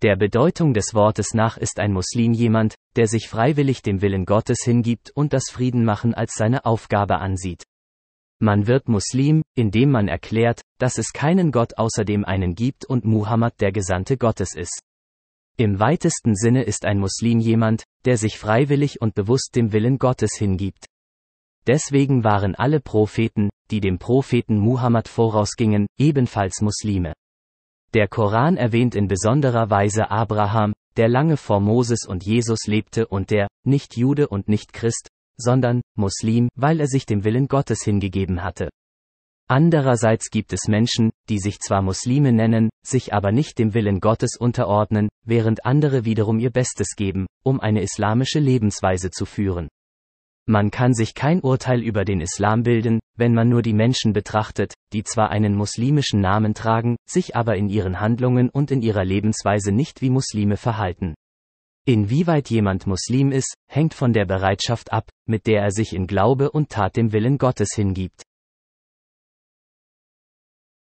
Der Bedeutung des Wortes nach ist ein Muslim jemand, der sich freiwillig dem Willen Gottes hingibt und das Friedenmachen als seine Aufgabe ansieht. Man wird Muslim, indem man erklärt, dass es keinen Gott außer dem einen gibt und Muhammad der Gesandte Gottes ist. Im weitesten Sinne ist ein Muslim jemand, der sich freiwillig und bewusst dem Willen Gottes hingibt. Deswegen waren alle Propheten, die dem Propheten Muhammad vorausgingen, ebenfalls Muslime. Der Koran erwähnt in besonderer Weise Abraham, der lange vor Moses und Jesus lebte und der, nicht Jude und nicht Christ, sondern Muslim, weil er sich dem Willen Gottes hingegeben hatte. Andererseits gibt es Menschen, die sich zwar Muslime nennen, sich aber nicht dem Willen Gottes unterordnen, während andere wiederum ihr Bestes geben, um eine islamische Lebensweise zu führen. Man kann sich kein Urteil über den Islam bilden, wenn man nur die Menschen betrachtet, die zwar einen muslimischen Namen tragen, sich aber in ihren Handlungen und in ihrer Lebensweise nicht wie Muslime verhalten. Inwieweit jemand Muslim ist, hängt von der Bereitschaft ab, mit der er sich in Glaube und Tat dem Willen Gottes hingibt.